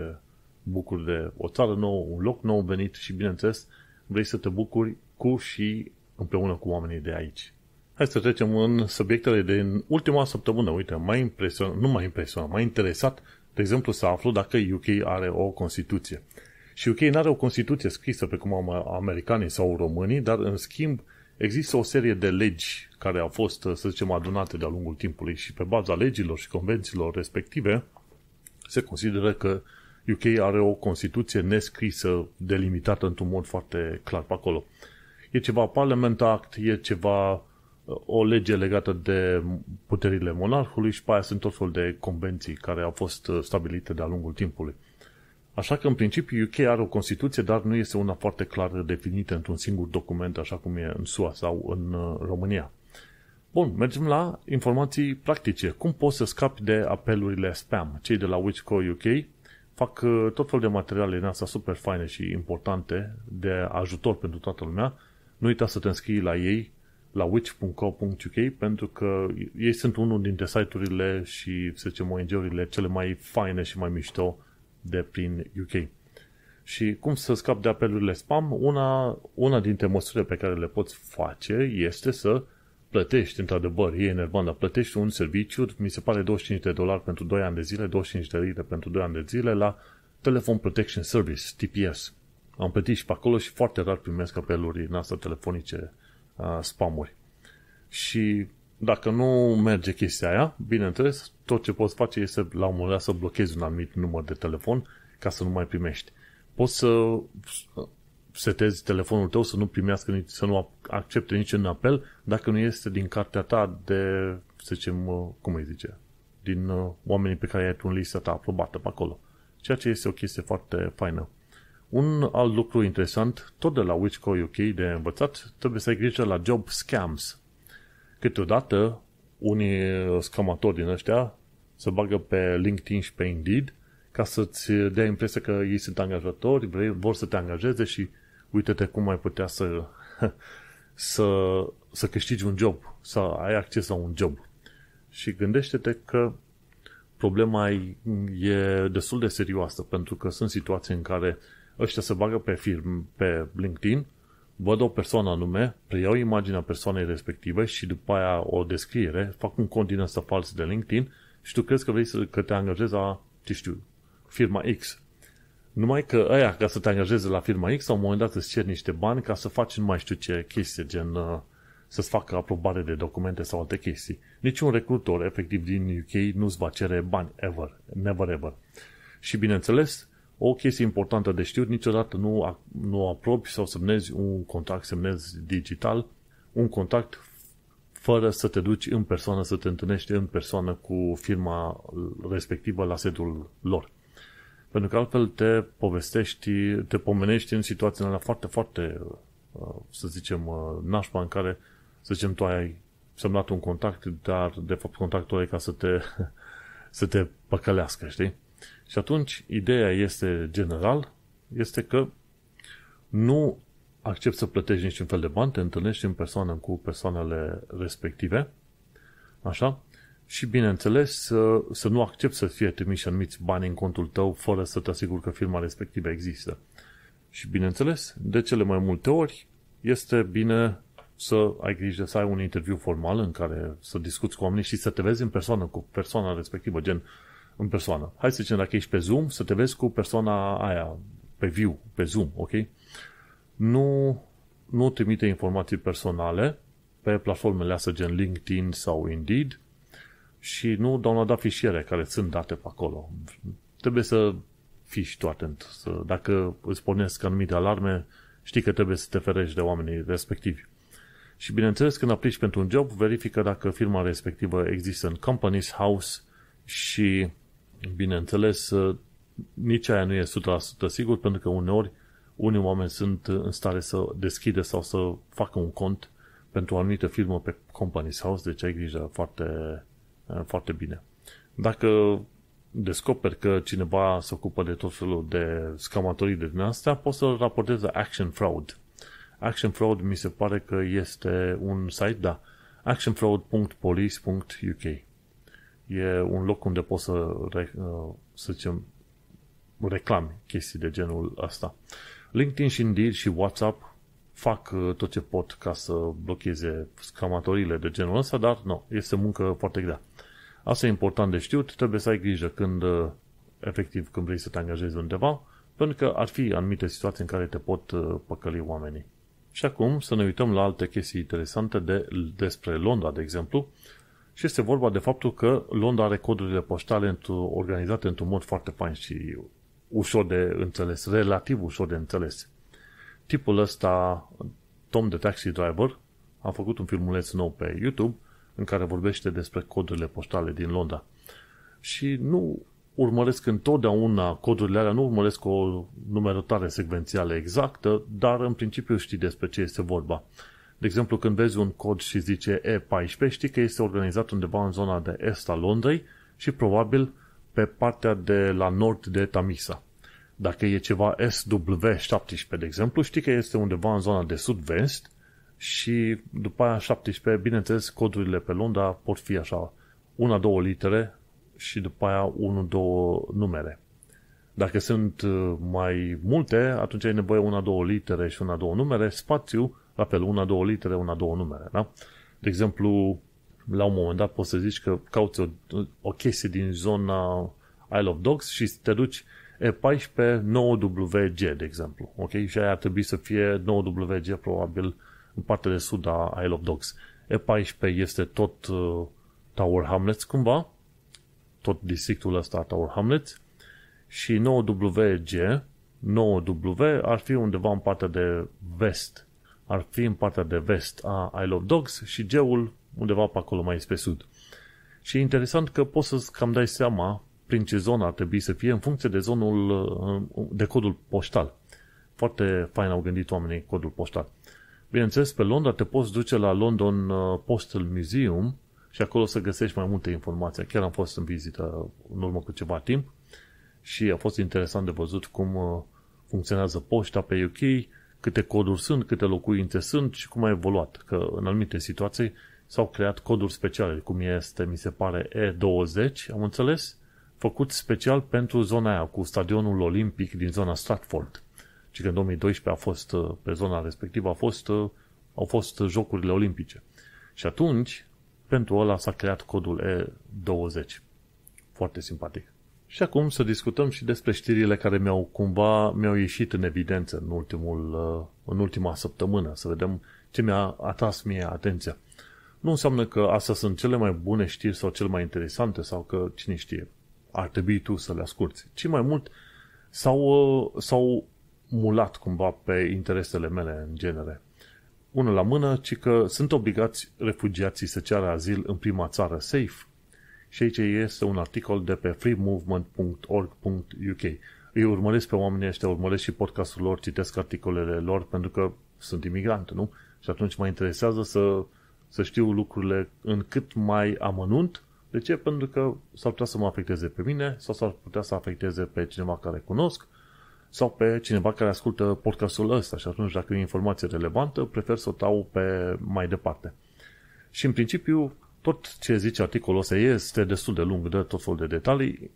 bucuri de o țară nouă, un loc nou venit și, bineînțeles, vrei să te bucuri cu și împreună cu oamenii de aici. Hai să trecem în subiectele din ultima săptămână. Uite, mai impresionat, nu mai impresionat, mai interesat, de exemplu, să aflu dacă UK are o Constituție. Și UK nu are o constituție scrisă pe cum au americanii sau românii, dar în schimb există o serie de legi care au fost, să zicem, adunate de-a lungul timpului și pe baza legilor și convențiilor respective se consideră că UK are o constituție nescrisă, delimitată într-un mod foarte clar pe acolo. E ceva Parliament Act, e ceva o lege legată de puterile monarhului și pe aia sunt tot felul de convenții care au fost stabilite de-a lungul timpului. Așa că, în principiu, UK are o Constituție, dar nu este una foarte clară definită într-un singur document, așa cum e în SUA sau în uh, România. Bun, mergem la informații practice. Cum poți să scapi de apelurile spam? Cei de la Wichco UK fac uh, tot felul de materiale din astea super faine și importante de ajutor pentru toată lumea. Nu uita să te înscrii la ei la witch.co.uk pentru că ei sunt unul dintre site-urile și, să zicem, ONG-urile cele mai faine și mai mișto de prin UK. Și cum să scap de apelurile spam? Una, una dintre măsurile pe care le poți face este să plătești, într-adevăr, e enervant, dar plătești un serviciu, mi se pare 25 de dolari pentru 2 ani de zile, 25 de lire pentru 2 ani de zile la Telephone Protection Service, TPS. Am plătit și pe acolo și foarte rar primesc apeluri în asta telefonice uh, spamuri. Și dacă nu merge chestia aia, bineînțeles, tot ce poți face este la un moment dat să blochezi un anumit număr de telefon ca să nu mai primești. Poți să setezi telefonul tău să nu primească, nici, să nu accepte niciun apel dacă nu este din cartea ta de, să zicem, uh, cum îi zice, din uh, oamenii pe care ai tu în lista ta aprobată pe acolo. Ceea ce este o chestie foarte faină. Un alt lucru interesant, tot de la Witchco UK de învățat, trebuie să ai grijă la job scams. Câteodată, unii uh, scamatori din ăștia se bagă pe LinkedIn și pe Indeed ca să-ți dea impresia că ei sunt angajatori, vrei, vor să te angajeze și uite-te cum ai putea să, să, să câștigi un job, să ai acces la un job. Și gândește-te că problema e destul de serioasă, pentru că sunt situații în care ăștia se bagă pe, firm, pe LinkedIn – văd o persoană anume, preiau imaginea persoanei respective și după aia o descriere, fac un cont din ăsta fals de LinkedIn și tu crezi că vrei să că te angajezi la, ce știu, firma X. Numai că aia, ca să te angajezi la firma X, sau un moment dat îți cer niște bani ca să faci nu mai știu ce chestii, gen uh, să-ți facă aprobare de documente sau alte chestii. Niciun recrutor, efectiv, din UK nu-ți va cere bani, ever, never ever. Și bineînțeles, o chestie importantă de știut, niciodată nu, nu aprobi sau semnezi un contract, semnezi digital, un contract fără să te duci în persoană, să te întâlnești în persoană cu firma respectivă la sedul lor. Pentru că altfel te povestești, te pomenești în situații la foarte, foarte, uh, să zicem, uh, nașpa în care, să zicem, tu ai semnat un contact, dar de fapt contactul e ca să te, să te păcălească, știi? Și atunci, ideea este general, este că nu accept să plătești niciun fel de bani, te întâlnești în persoană cu persoanele respective, așa, și bineînțeles să, să nu accept să fie trimiși anumiți bani în contul tău fără să te asiguri că firma respectivă există. Și bineînțeles, de cele mai multe ori, este bine să ai grijă să ai un interviu formal în care să discuți cu oamenii și să te vezi în persoană cu persoana respectivă, gen în persoană. Hai să zicem, dacă ești pe Zoom, să te vezi cu persoana aia, pe view, pe Zoom, ok? Nu, nu trimite informații personale pe platformele astea gen LinkedIn sau Indeed și nu downloada fișiere care sunt date pe acolo. Trebuie să fii și tu atent. Să, dacă îți pornesc anumite alarme, știi că trebuie să te ferești de oamenii respectivi. Și bineînțeles, când aplici pentru un job, verifică dacă firma respectivă există în Companies House și Bineînțeles, ă, nici aia nu e 100% sigur, pentru că uneori unii oameni sunt în stare să deschide sau să facă un cont pentru o anumită firmă pe Companies House, deci ai grijă foarte, ă, foarte bine. Dacă descoperi că cineva se ocupă de tot felul de scamatorii de din astea, poți să raportezi Action Fraud. Action Fraud mi se pare că este un site, da, actionfraud.police.uk e un loc unde poți să, uh, să zicem, reclami chestii de genul ăsta. LinkedIn și Indeed și WhatsApp fac uh, tot ce pot ca să blocheze scamatorile de genul ăsta, dar nu, este muncă foarte grea. Asta e important de știut, trebuie să ai grijă când, uh, efectiv, când vrei să te angajezi undeva, pentru că ar fi anumite situații în care te pot păcăli oamenii. Și acum să ne uităm la alte chestii interesante de, despre Londra, de exemplu. Și este vorba de faptul că Londra are codurile poștale într organizate într-un mod foarte fain și ușor de înțeles, relativ ușor de înțeles. Tipul ăsta, Tom de Taxi Driver, a făcut un filmuleț nou pe YouTube în care vorbește despre codurile poștale din Londra. Și nu urmăresc întotdeauna codurile alea, nu urmăresc o numerotare secvențială exactă, dar în principiu știi despre ce este vorba. De exemplu, când vezi un cod și zice E14, știi că este organizat undeva în zona de est a Londrei și probabil pe partea de la nord de Tamisa. Dacă e ceva SW17, de exemplu, știi că este undeva în zona de sud-vest și după aia 17, bineînțeles, codurile pe Londra pot fi așa, una, două litere și după aia unu, două numere. Dacă sunt uh, mai multe, atunci ai nevoie una, două litere și una, două numere, spațiu la fel, una, două litere, una, două numere, da? De exemplu, la un moment dat poți să zici că cauți o, o chestie din zona Isle of Dogs și te duci E14 9WG, de exemplu. Ok? Și aia ar trebui să fie 9WG, probabil, în partea de sud a Isle of Dogs. E14 este tot uh, Tower Hamlets, cumva. Tot districtul ăsta Tower Hamlets. Și 9WG, 9W ar fi undeva în partea de vest ar fi în partea de vest a Isle of Dogs și G-ul undeva pe acolo mai spre sud. Și e interesant că poți să-ți cam dai seama prin ce zonă ar trebui să fie în funcție de zonul, uh, de codul poștal. Foarte fain au gândit oamenii codul poștal. Bineînțeles, pe Londra te poți duce la London uh, Postal Museum și acolo să găsești mai multe informații. Chiar am fost în vizită în urmă cu ceva timp și a fost interesant de văzut cum uh, funcționează poșta pe UK, câte coduri sunt, câte locuințe sunt și cum a evoluat. Că în anumite situații s-au creat coduri speciale, cum este, mi se pare, E20, am înțeles, făcut special pentru zona aia, cu stadionul olimpic din zona Stratford. Și că în 2012 a fost, uh, pe zona respectivă, a fost, uh, au fost jocurile olimpice. Și atunci, pentru ăla s-a creat codul E20. Foarte simpatic. Și acum să discutăm și despre știrile care mi-au cumva mi-au ieșit în evidență în, ultimul, uh, în ultima săptămână, să vedem ce mi-a atras mie atenția. Nu înseamnă că astea sunt cele mai bune știri sau cele mai interesante sau că, cine știe, ar trebui tu să le asculti, ci mai mult s-au, uh, s-au mulat cumva pe interesele mele în genere. Unul la mână, ci că sunt obligați refugiații să ceară azil în prima țară safe, și aici este un articol de pe freemovement.org.uk. Îi urmăresc pe oamenii ăștia, urmăresc și podcastul lor, citesc articolele lor, pentru că sunt imigrant, nu? Și atunci mă interesează să, să știu lucrurile în cât mai amănunt. De ce? Pentru că s-ar putea să mă afecteze pe mine sau s-ar putea să afecteze pe cineva care cunosc sau pe cineva care ascultă podcastul ăsta și atunci dacă e informație relevantă, prefer să o tau pe mai departe. Și în principiu, tot ce zice articolul ăsta este destul de lung, de tot felul de detalii.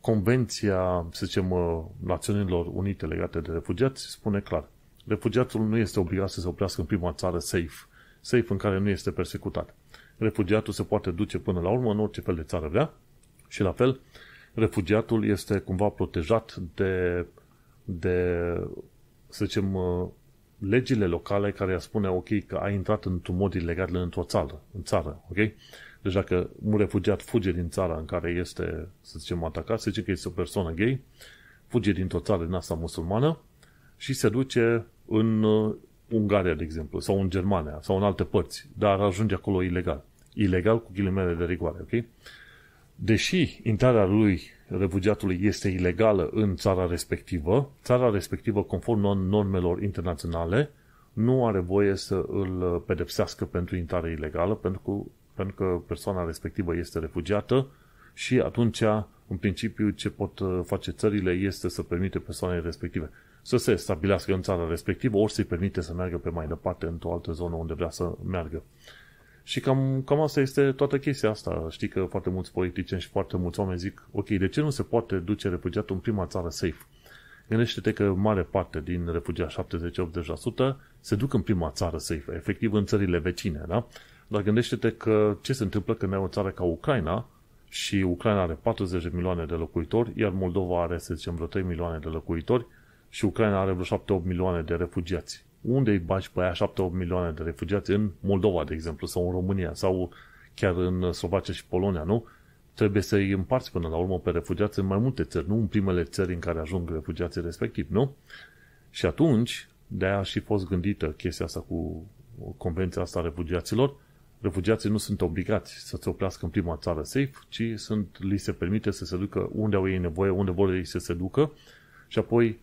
Convenția, să zicem, uh, Națiunilor Unite legate de refugiați spune clar. Refugiatul nu este obligat să se oprească în prima țară safe, safe în care nu este persecutat. Refugiatul se poate duce până la urmă în orice fel de țară vrea și la fel, refugiatul este cumva protejat de, de să zicem, uh, legile locale care ar spune, ok, că ai intrat într-un mod ilegal într-o țară, în țară, ok? Deci dacă un refugiat fuge din țara în care este, să zicem, atacat, să zicem că este o persoană gay, fuge dintr-o țară din asta musulmană și se duce în uh, Ungaria, de exemplu, sau în Germania, sau în alte părți, dar ajunge acolo ilegal. Ilegal cu ghilimele de rigoare, ok? deși intrarea lui refugiatului este ilegală în țara respectivă, țara respectivă, conform normelor internaționale, nu are voie să îl pedepsească pentru intrare ilegală, pentru că, pentru că persoana respectivă este refugiată și atunci, în principiu, ce pot uh, face țările este să permite persoanei respective să se stabilească în țara respectivă, ori să-i permite să meargă pe mai departe într-o altă zonă unde vrea să meargă. Și cam, cam asta este toată chestia asta. Știi că foarte mulți politicieni și foarte mulți oameni zic, ok, de ce nu se poate duce refugiatul în prima țară safe? Gândește-te că mare parte din refugiați, 70-80%, se duc în prima țară safe, efectiv în țările vecine, da? Dar gândește-te că ce se întâmplă când ai o țară ca Ucraina și Ucraina are 40 de milioane de locuitori, iar Moldova are, să zicem, vreo 3 milioane de locuitori și Ucraina are vreo 7-8 milioane de refugiați unde îi bagi pe aia 7-8 milioane de refugiați în Moldova, de exemplu, sau în România, sau chiar în Slovacia și Polonia, nu? Trebuie să îi împarți până la urmă pe refugiați în mai multe țări, nu în primele țări în care ajung refugiații respectiv, nu? Și atunci, de-aia și fost gândită chestia asta cu convenția asta a refugiaților, refugiații nu sunt obligați să se oprească în prima țară safe, ci sunt, li se permite să se ducă unde au ei nevoie, unde vor ei să se ducă și apoi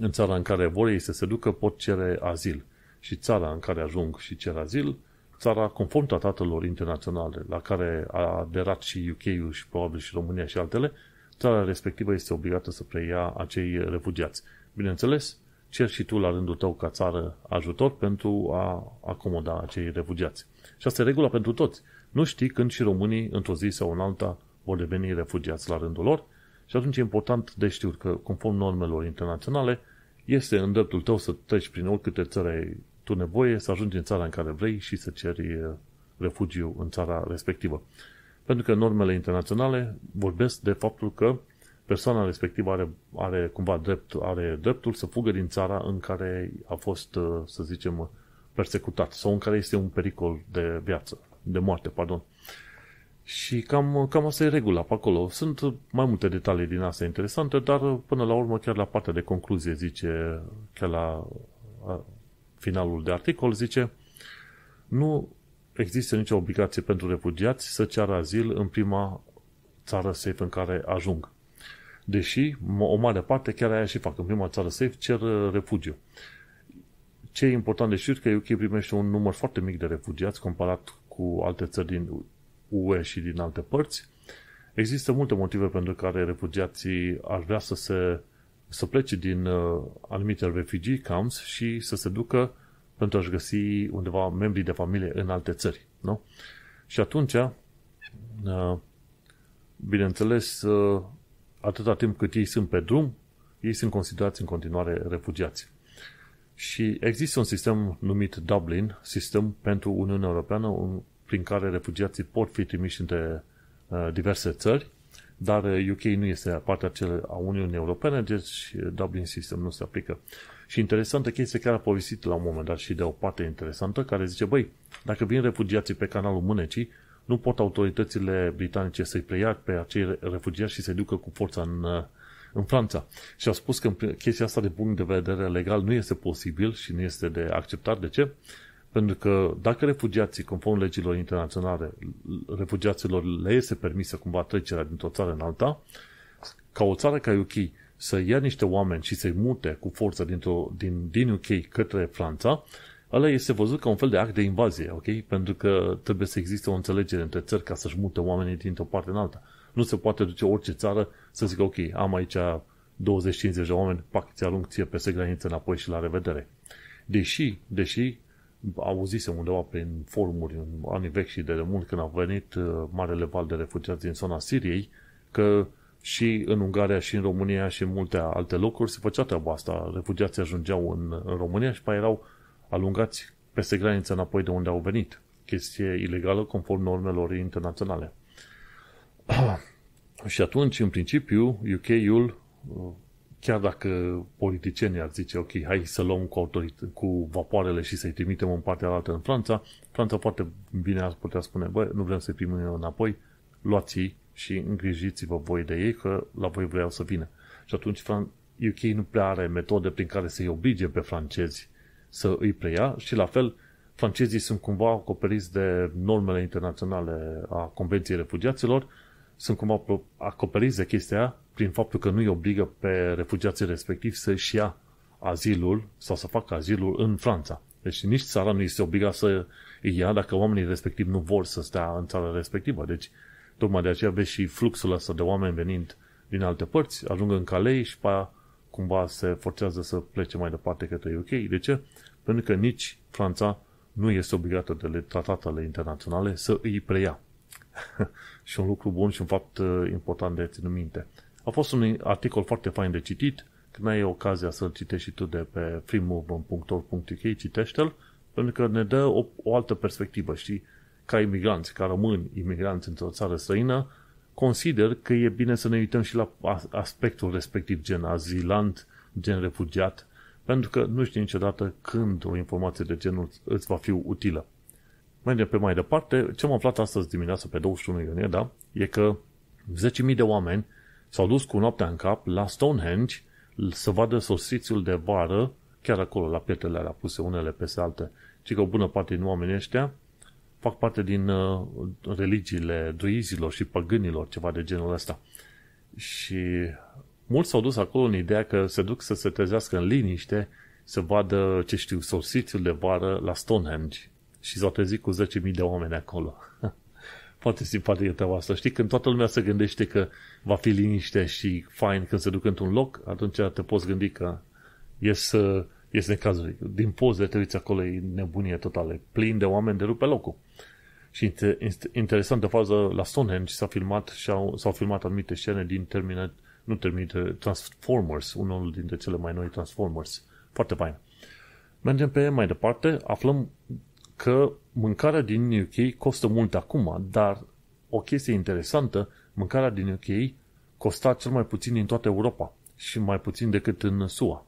în țara în care vor ei să se ducă pot cere azil. Și țara în care ajung și cer azil, țara conform tratatelor internaționale la care a aderat și UK-ul și probabil și România și altele, țara respectivă este obligată să preia acei refugiați. Bineînțeles, cer și tu la rândul tău ca țară ajutor pentru a acomoda acei refugiați. Și asta e regula pentru toți. Nu știi când și românii, într-o zi sau în alta, vor deveni refugiați la rândul lor și atunci e important de știut că, conform normelor internaționale, este în dreptul tău să treci prin oricâte țări ai tu nevoie, să ajungi în țara în care vrei și să ceri eh, refugiu în țara respectivă. Pentru că normele internaționale vorbesc de faptul că persoana respectivă are, are cumva drept, are dreptul să fugă din țara în care a fost, eh, să zicem, persecutat sau în care este un pericol de viață, de moarte, pardon. Și cam, cam asta e regula pe acolo. Sunt mai multe detalii din astea interesante, dar până la urmă chiar la partea de concluzie zice, chiar la finalul de articol zice nu există nicio obligație pentru refugiați să ceară azil în prima țară safe în care ajung. Deși o mare parte chiar aia și fac. În prima țară safe cer uh, refugiu. Ce e important de știut că UK primește un număr foarte mic de refugiați comparat cu alte țări din UE și din alte părți, există multe motive pentru care refugiații ar vrea să se să plece din uh, anumite refugee camps și să se ducă pentru a-și găsi undeva membrii de familie în alte țări. Nu? Și atunci, uh, bineînțeles, uh, atâta timp cât ei sunt pe drum, ei sunt considerați în continuare refugiați. Și există un sistem numit Dublin, sistem pentru Uniunea Europeană, un prin care refugiații pot fi trimiși între uh, diverse țări, dar UK uh, nu este partea a Uniunii Europene, deci uh, Dublin System nu se aplică. Și interesantă chestie care a povestit la un moment dat și de o parte interesantă, care zice, băi, dacă vin refugiații pe canalul Mânecii, nu pot autoritățile britanice să-i preia pe acei refugiați și să-i ducă cu forța în, în Franța. Și a spus că chestia asta de punct de vedere legal nu este posibil și nu este de acceptat. De ce? Pentru că dacă refugiații, conform legilor internaționale, refugiaților le este permisă cumva trecerea dintr-o țară în alta, ca o țară ca UK să ia niște oameni și să-i mute cu forță dintr-o, din, din UK către Franța, ăla este văzut ca un fel de act de invazie, ok? Pentru că trebuie să existe o înțelegere între țări ca să-și mute oamenii dintr-o parte în alta. Nu se poate duce orice țară să zică, ok, am aici 20-50 de oameni, pac, ți arunc ție peste graniță înapoi și la revedere. Deși, deși auzisem undeva prin forumuri în anii vechi și de mult când a venit uh, marele val de refugiați din zona Siriei, că și în Ungaria, și în România, și în multe alte locuri se făcea treaba asta. Refugiații ajungeau în, în România și mai erau alungați peste graniță înapoi de unde au venit. Chestie ilegală conform normelor internaționale. și atunci, în principiu, UK-ul uh, chiar dacă politicienii ar zice, ok, hai să luăm cu, autorit- cu vapoarele și să-i trimitem în partea altă în Franța, Franța foarte bine ar putea spune, Băi, nu vrem să-i primim înapoi, luați-i și îngrijiți-vă voi de ei, că la voi vreau să vină. Și atunci UK nu prea are metode prin care să-i oblige pe francezi să îi preia și la fel francezii sunt cumva acoperiți de normele internaționale a Convenției Refugiaților, sunt cumva acoperiți de chestia prin faptul că nu îi obligă pe refugiații respectivi să-și ia azilul sau să facă azilul în Franța. Deci nici țara nu este obligat să îi ia dacă oamenii respectivi nu vor să stea în țara respectivă. Deci tocmai de aceea vezi și fluxul ăsta de oameni venind din alte părți, ajung în Calei și pe cumva se forțează să plece mai departe către UK. De ce? Pentru că nici Franța nu este obligată de tratatele internaționale să îi preia. și un lucru bun și un fapt uh, important de ținut minte. A fost un articol foarte fain de citit, când ai ocazia să-l citești și tu de pe freemovement.org.uk, citește-l, pentru că ne dă o, o altă perspectivă, știi? Ca imigranți, ca rămâni imigranți într-o țară străină, consider că e bine să ne uităm și la aspectul respectiv, gen azilant, gen refugiat, pentru că nu știi niciodată când o informație de genul îți va fi utilă. Mergem pe mai departe. Ce am aflat astăzi dimineață pe 21 iunie, da? E că 10.000 de oameni s-au dus cu noaptea în cap la Stonehenge să vadă sosițiul de vară chiar acolo, la pietrele alea puse unele peste alte. Și că o bună parte din oamenii ăștia fac parte din uh, religiile druizilor și păgânilor, ceva de genul ăsta. Și mulți s-au dus acolo în ideea că se duc să se trezească în liniște, să vadă, ce știu, sosițiul de vară la Stonehenge și s-au trezit cu 10.000 de oameni acolo. Foarte simpatică treaba asta. Știi, când toată lumea se gândește că va fi liniște și fain când se duc într-un loc, atunci te poți gândi că ies, ies necazuri. Din poze te uiți acolo, e nebunie totală, Plin de oameni de rupe locul. Și interesant de fază, la Stonehenge s-a filmat și au, s-au filmat anumite scene din Terminator, nu Terminator, Transformers, unul dintre cele mai noi Transformers. Foarte fain. Mergem pe mai departe, aflăm că mâncarea din UK costă mult acum, dar o chestie interesantă, mâncarea din UK costa cel mai puțin din toată Europa și mai puțin decât în SUA.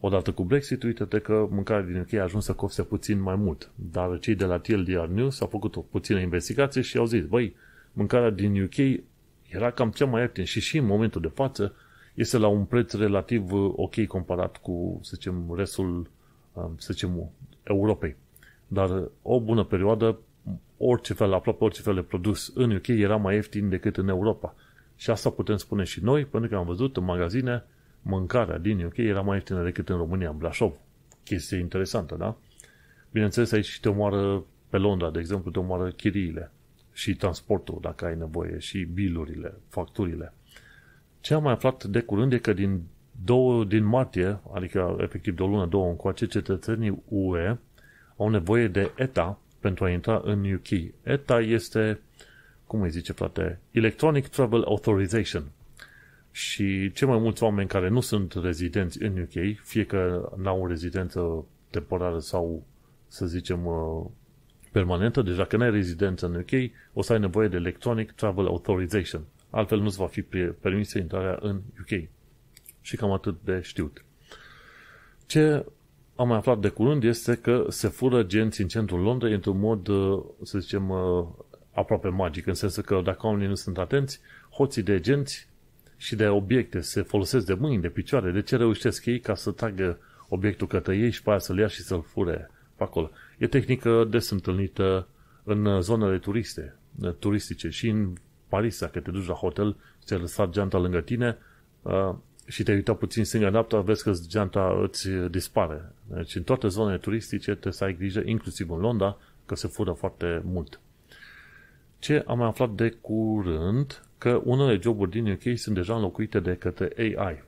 Odată cu Brexit, uite-te că mâncarea din UK a ajuns să coste puțin mai mult, dar cei de la TLDR News au făcut o puțină investigație și au zis, băi, mâncarea din UK era cam cea mai ieftină și și în momentul de față este la un preț relativ uh, ok comparat cu, să zicem, restul, um, să zicem, Europei. Dar o bună perioadă, orice fel, aproape orice fel de produs în UK era mai ieftin decât în Europa. Și asta putem spune și noi, pentru că am văzut în magazine mâncarea din UK era mai ieftină decât în România, în Brașov. Chestie interesantă, da? Bineînțeles, aici te omoară pe Londra, de exemplu, te omoară chiriile și transportul, dacă ai nevoie, și bilurile, facturile. Ce am mai aflat de curând e că din, două, din martie, adică efectiv de o lună, două încoace, cetățenii UE au nevoie de ETA pentru a intra în UK. ETA este, cum îi zice frate, Electronic Travel Authorization. Și cei mai mulți oameni care nu sunt rezidenți în UK, fie că n-au o rezidență temporară sau, să zicem, uh, permanentă, deci dacă n-ai rezidență în UK, o să ai nevoie de Electronic Travel Authorization. Altfel nu-ți va fi permisă intrarea în UK. Și cam atât de știut. Ce am mai aflat de curând este că se fură genți în centrul Londrei într-un mod, uh, să zicem, uh, aproape magic, în sensul că dacă oamenii nu sunt atenți, hoții de genți și de obiecte se folosesc de mâini, de picioare, de ce reușesc ei ca să tragă obiectul către ei și pe aia să-l ia și să-l fure pe acolo. E tehnică des întâlnită în zonele turiste, uh, turistice și în Paris, dacă te duci la hotel și ți-ai lăsat geanta lângă tine, și te uita puțin stânga noaptea, vezi că geanta îți dispare. Deci în toate zonele turistice trebuie să ai grijă, inclusiv în Londra, că se fură foarte mult. Ce am aflat de curând? Că unele joburi din UK sunt deja înlocuite de către AI.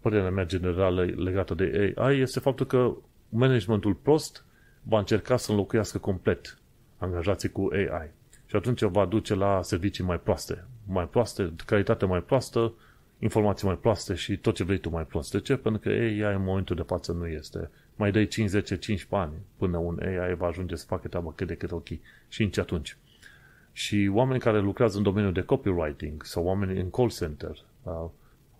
Părerea mea generală legată de AI este faptul că managementul prost va încerca să înlocuiască complet angajații cu AI. Și atunci va duce la servicii mai proaste. Mai proaste, calitate mai proastă, informații mai proaste și tot ce vrei tu mai proaste. De ce? Pentru că AI în momentul de față nu este. Mai dai 5, 10, 15 ani până un AI va ajunge să facă treaba cât de cât ok. Și nici atunci. Și oameni care lucrează în domeniul de copywriting sau oameni în call center uh,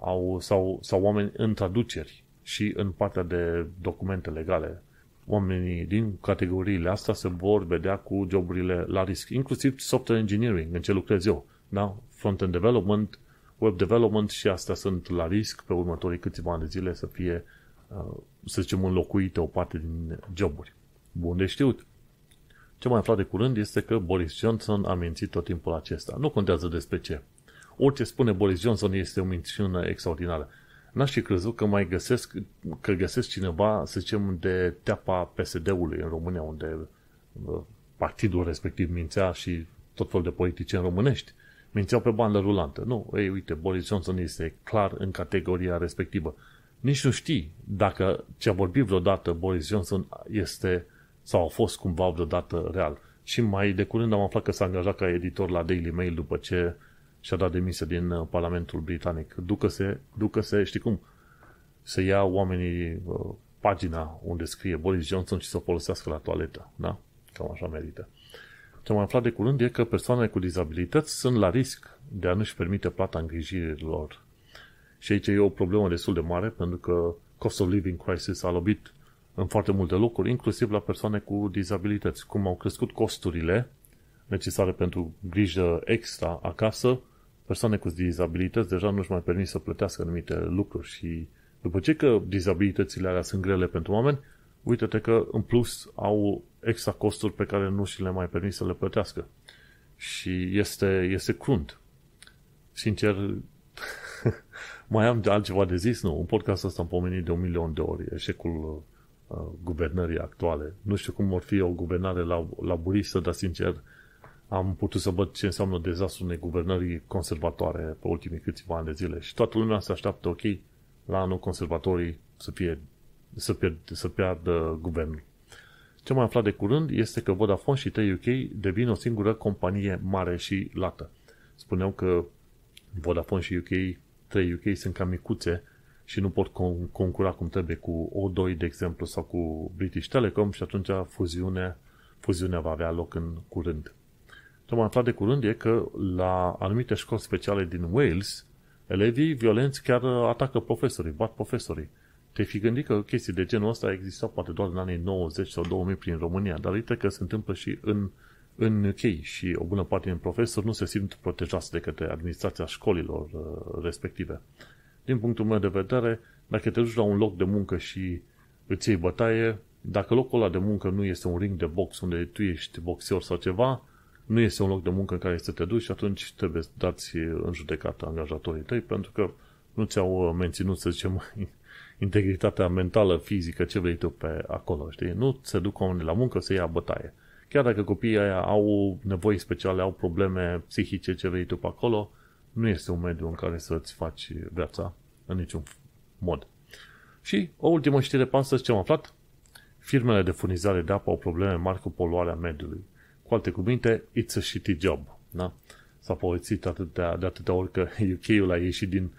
au, sau, sau oameni în traduceri și în partea de documente legale. Oamenii din categoriile astea se vor vedea cu joburile la risc, inclusiv software engineering, în ce lucrez eu. Da? Front-end development, web development și astea sunt la risc pe următorii câțiva ani de zile să fie, uh, să zicem, înlocuite o parte din joburi. Bun de știut. Ce mai aflat de curând este că Boris Johnson a mințit tot timpul acesta. Nu contează despre ce. Orice spune Boris Johnson este o minciună extraordinară. N-aș fi crezut că mai găsesc, că găsesc cineva, să zicem, de teapa PSD-ului în România, unde uh, partidul respectiv mințea și tot felul de politicieni românești mințeau pe bandă rulantă. Nu, ei, uite, Boris Johnson este clar în categoria respectivă. Nici nu știi dacă ce-a vorbit vreodată Boris Johnson este sau a fost cumva vreodată real. Și mai de curând am aflat că s-a angajat ca editor la Daily Mail după ce și-a dat demisia din uh, Parlamentul Britanic. Ducă-se, ducă-se, știi cum, să ia oamenii uh, pagina unde scrie Boris Johnson și să o folosească la toaletă, da? Cam așa merită ce am aflat de curând e că persoanele cu dizabilități sunt la risc de a nu-și permite plata îngrijirilor. Și aici e o problemă destul de mare, pentru că cost of living crisis a lovit în foarte multe locuri, inclusiv la persoane cu dizabilități. Cum au crescut costurile necesare pentru grijă extra acasă, persoane cu dizabilități deja nu-și mai permit să plătească anumite lucruri și după ce că dizabilitățile alea sunt grele pentru oameni, uite-te că în plus au extra costuri pe care nu și le mai permit să le plătească. Și este, este crunt. Sincer, mai am altceva de zis? Nu, un podcast ăsta am pomenit de un milion de ori, eșecul uh, guvernării actuale. Nu știu cum ar fi o guvernare la laburistă, dar sincer am putut să văd ce înseamnă dezastru unei guvernării conservatoare pe ultimii câțiva ani de zile. Și toată lumea se așteaptă, ok, la anul conservatorii să fie să, pierd, să piardă guvernul. Ce mai aflat de curând este că Vodafone și 3 UK devin o singură companie mare și lată. Spuneau că Vodafone și UK, 3 UK sunt cam micuțe și nu pot con- concura cum trebuie cu O2, de exemplu, sau cu British Telecom și atunci fuziunea, fuziunea va avea loc în curând. Ce am aflat de curând e că la anumite școli speciale din Wales, elevii violenți chiar atacă profesorii, bat profesorii. Te fi gândit că chestii de genul ăsta existau poate doar în anii 90 sau 2000 prin România, dar uite că se întâmplă și în, în UK și o bună parte din profesori nu se simt protejați de către administrația școlilor uh, respective. Din punctul meu de vedere, dacă te duci la un loc de muncă și îți iei bătaie, dacă locul ăla de muncă nu este un ring de box unde tu ești boxer sau ceva, nu este un loc de muncă în care să te duci și atunci trebuie să dați în judecată angajatorii tăi pentru că nu ți-au uh, menținut, să zicem, integritatea mentală, fizică, ce vrei tu pe acolo, știi? Nu se duc oamenii la muncă să ia bătaie. Chiar dacă copiii aia au nevoi speciale, au probleme psihice, ce vrei tu pe acolo, nu este un mediu în care să-ți faci viața în niciun mod. Și o ultimă știre pe astăzi, ce am aflat? Firmele de furnizare de apă au probleme mari cu poluarea mediului. Cu alte cuvinte, it's a shitty job. Da? S-a povestit atâtea, de atâtea ori că UK-ul a ieșit din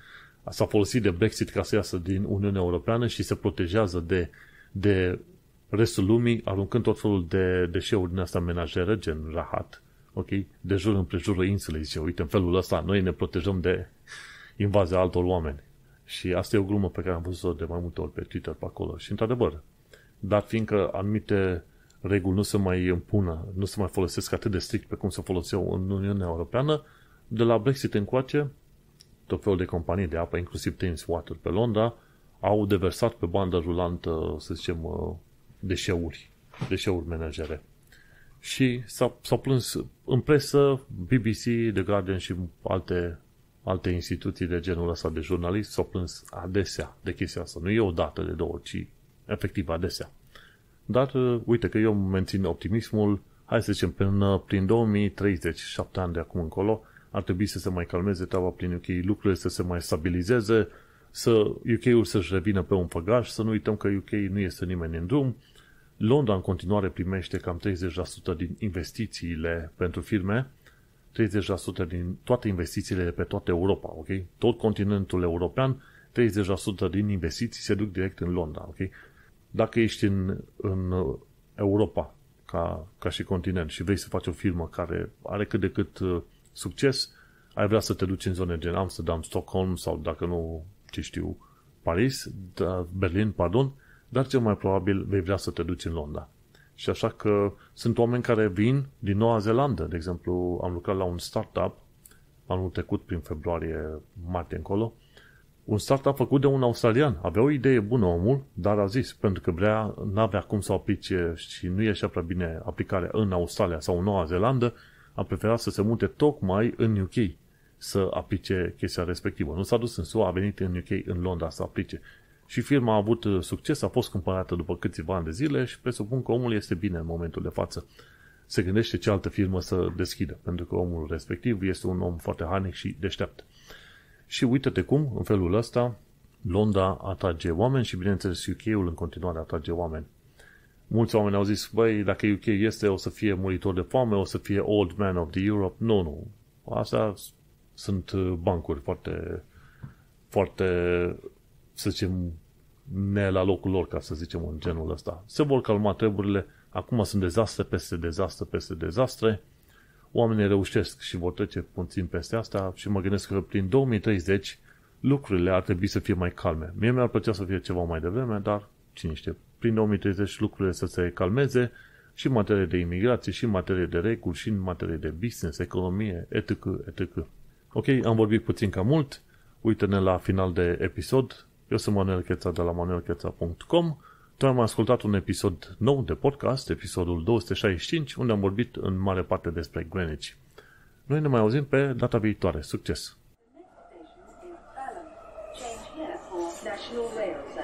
s-a folosit de Brexit ca să iasă din Uniunea Europeană și se protejează de, de restul lumii, aruncând tot felul de deșeuri din asta menajere, gen rahat, ok? De jur împrejurul insulei, zice, uite, în felul ăsta noi ne protejăm de invazia altor oameni. Și asta e o glumă pe care am văzut-o de mai multe ori pe Twitter pe acolo. Și într-adevăr, dar fiindcă anumite reguli nu se mai împună, nu se mai folosesc atât de strict pe cum se foloseau în Uniunea Europeană, de la Brexit încoace, tot felul de companii de apă, inclusiv Thames Water pe Londra, au deversat pe bandă rulantă, să zicem, uh, deșeuri, deșeuri menajere. Și s au plâns în presă, BBC, The Guardian și alte, alte instituții de genul ăsta de jurnalist s-au plâns adesea de chestia asta. Nu e o dată de două, ci efectiv adesea. Dar uh, uite că eu mențin optimismul, hai să zicem, până prin 2030, șapte ani de acum încolo, ar trebui să se mai calmeze treaba prin UK, lucrurile să se mai stabilizeze, să UK-ul să-și revină pe un făgaș, să nu uităm că UK nu este nimeni în drum, Londra în continuare primește cam 30% din investițiile pentru firme, 30% din toate investițiile de pe toată Europa, ok? Tot continentul european, 30% din investiții se duc direct în Londra, ok? Dacă ești în, în Europa ca, ca și continent și vrei să faci o firmă care are cât de cât uh, succes, ai vrea să te duci în zone gen Amsterdam, Stockholm sau, dacă nu, ce știu, Paris, da, Berlin, pardon, dar cel mai probabil vei vrea să te duci în Londra. Și așa că sunt oameni care vin din Noua Zeelandă. De exemplu, am lucrat la un startup anul trecut, prin februarie, martie încolo, un startup făcut de un australian. Avea o idee bună omul, dar a zis, pentru că vrea, n-avea cum să aplice și nu ieșea prea bine aplicarea în Australia sau în Noua Zeelandă, a preferat să se mute tocmai în UK să aplice chestia respectivă. Nu s-a dus în SUA, a venit în UK, în Londra să aplice. Și firma a avut uh, succes, a fost cumpărată după câțiva ani de zile și presupun că omul este bine în momentul de față. Se gândește ce altă firmă să deschidă, pentru că omul respectiv este un om foarte hanic și deștept. Și uite-te cum, în felul ăsta, Londra atrage oameni și, bineînțeles, UK-ul în continuare atrage oameni mulți oameni au zis, băi, dacă UK este, o să fie muritor de foame, o să fie old man of the Europe. Nu, nu. Asta sunt uh, bancuri foarte, foarte, să zicem, ne la locul lor, ca să zicem, în genul ăsta. Se vor calma treburile, acum sunt dezastre peste dezastre peste dezastre, oamenii reușesc și vor trece puțin peste asta și mă gândesc că prin 2030 lucrurile ar trebui să fie mai calme. Mie mi-ar plăcea să fie ceva mai devreme, dar cine știe, prin 2030 lucrurile să se calmeze și în materie de imigrație, și în materie de reguli, și în materie de business, economie, etc., etc. Ok, am vorbit puțin ca mult. Uită-ne la final de episod. Eu sunt Manuel Cheța de la manuelcheța.com Tu am ascultat un episod nou de podcast, episodul 265, unde am vorbit în mare parte despre Greenwich. Noi ne mai auzim pe data viitoare. Succes! National Rail.